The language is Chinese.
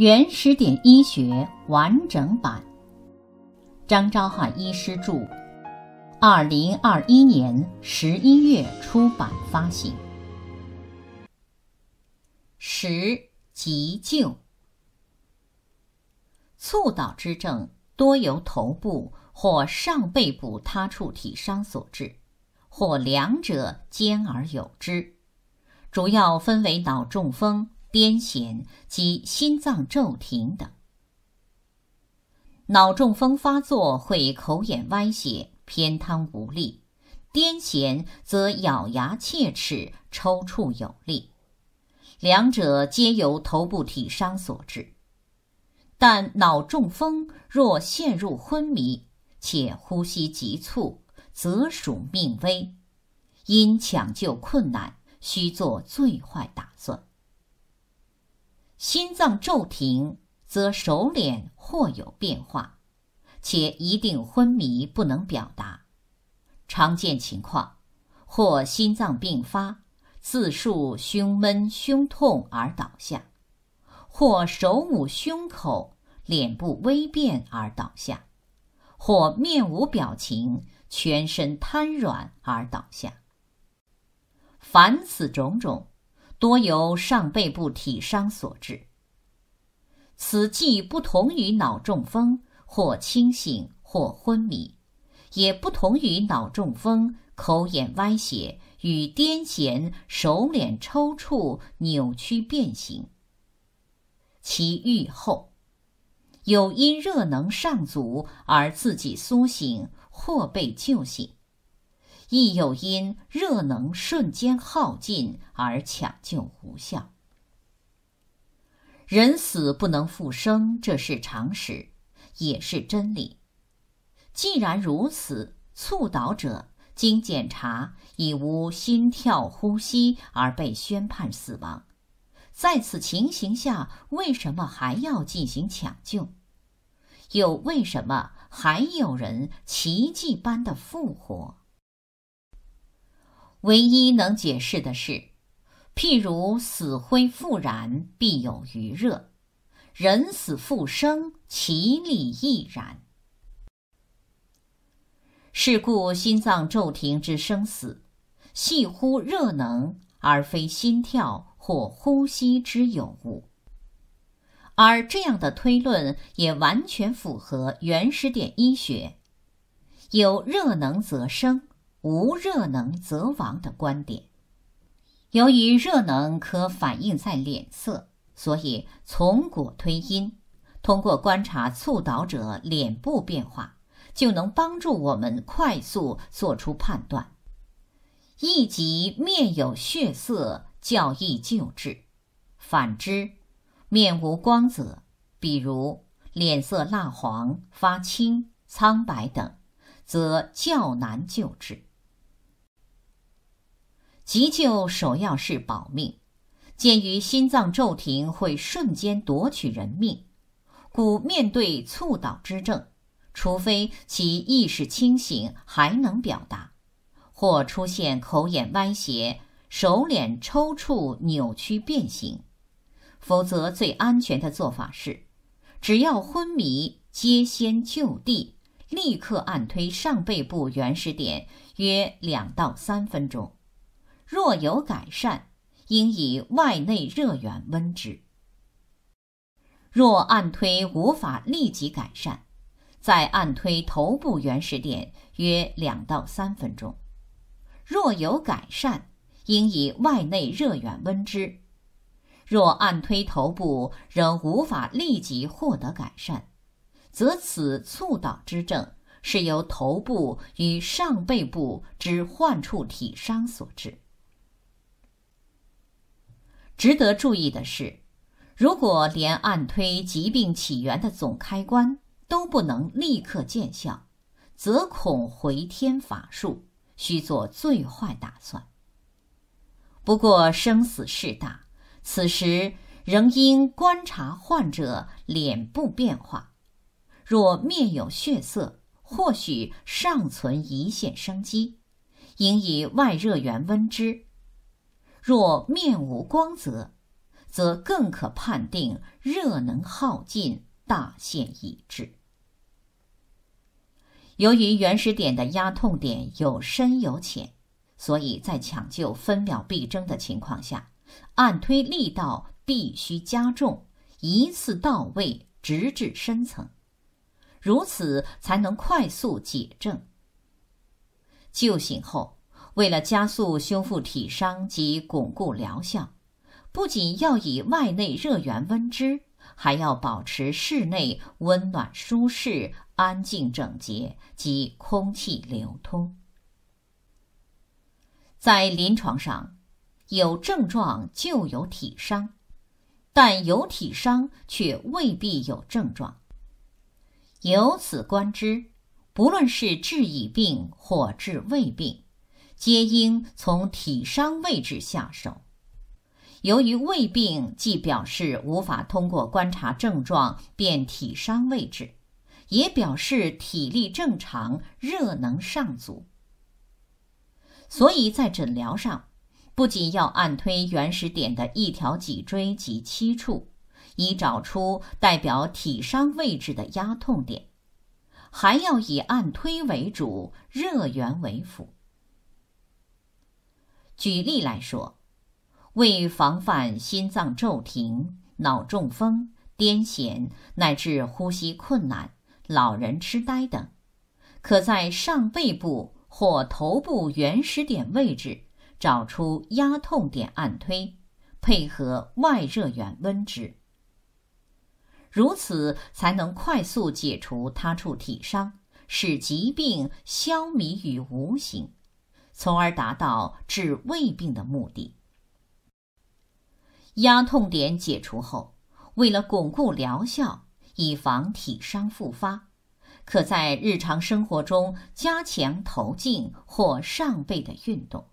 原始点医学》完整版，张昭汉医师著，二零二一年十一月出版发行。十急救，猝倒之症多由头部或上背部他处体伤所致，或两者兼而有之，主要分为脑中风。癫痫及心脏骤停等，脑中风发作会口眼歪斜、偏瘫无力；癫痫则咬牙切齿、抽搐有力。两者皆由头部体伤所致，但脑中风若陷入昏迷且呼吸急促，则属命危，因抢救困难，需做最坏打算。心脏骤停，则手脸或有变化，且一定昏迷不能表达。常见情况，或心脏病发，自述胸闷、胸痛而倒下；或手捂胸口，脸部微变而倒下；或面无表情，全身瘫软而倒下。凡此种种。多由上背部体伤所致，此既不同于脑中风或清醒或昏迷，也不同于脑中风口眼歪斜与癫痫手脸抽搐扭曲变形。其愈后，有因热能上足而自己苏醒或被救醒。亦有因热能瞬间耗尽而抢救无效。人死不能复生，这是常识，也是真理。既然如此，猝倒者经检查已无心跳、呼吸，而被宣判死亡。在此情形下，为什么还要进行抢救？又为什么还有人奇迹般的复活？唯一能解释的是，譬如死灰复燃必有余热，人死复生其理亦然。是故心脏骤停之生死，系乎热能而非心跳或呼吸之有物。而这样的推论也完全符合原始点医学：有热能则生。无热能则亡的观点。由于热能可反映在脸色，所以从果推因，通过观察促导者脸部变化，就能帮助我们快速做出判断。亦即面有血色较易救治，反之，面无光泽，比如脸色蜡黄、发青、苍白等，则较难救治。急救首要是保命。鉴于心脏骤停会瞬间夺取人命，故面对猝倒之症，除非其意识清醒还能表达，或出现口眼歪斜、手脸抽搐、扭曲变形，否则最安全的做法是：只要昏迷，皆先就地立刻按推上背部原始点约两到三分钟。若有改善，应以外内热源温之；若按推无法立即改善，再按推头部原始点约两到三分钟；若有改善，应以外内热源温之；若按推头部仍无法立即获得改善，则此促导之症是由头部与上背部之患处体伤所致。值得注意的是，如果连按推疾病起源的总开关都不能立刻见效，则恐回天法术需做最坏打算。不过生死事大，此时仍应观察患者脸部变化，若面有血色，或许尚存一线生机，应以外热源温之。若面无光泽，则更可判定热能耗尽，大限已至。由于原始点的压痛点有深有浅，所以在抢救分秒必争的情况下，按推力道必须加重，一次到位，直至深层，如此才能快速解症。救醒后。为了加速修复体伤及巩固疗效，不仅要以外内热源温之，还要保持室内温暖、舒适、安静、整洁及空气流通。在临床上，有症状就有体伤，但有体伤却未必有症状。由此观之，不论是治乙病或治未病。皆应从体伤位置下手。由于胃病既表示无法通过观察症状辨体伤位置，也表示体力正常、热能尚足，所以在诊疗上，不仅要按推原始点的一条脊椎及七处，以找出代表体伤位置的压痛点，还要以按推为主，热源为辅。举例来说，为防范心脏骤停、脑中风、癫痫乃至呼吸困难、老人痴呆等，可在上背部或头部原始点位置找出压痛点按推，配合外热源温之，如此才能快速解除他处体伤，使疾病消弭于无形。从而达到治胃病的目的。压痛点解除后，为了巩固疗效，以防体伤复发，可在日常生活中加强头颈或上背的运动。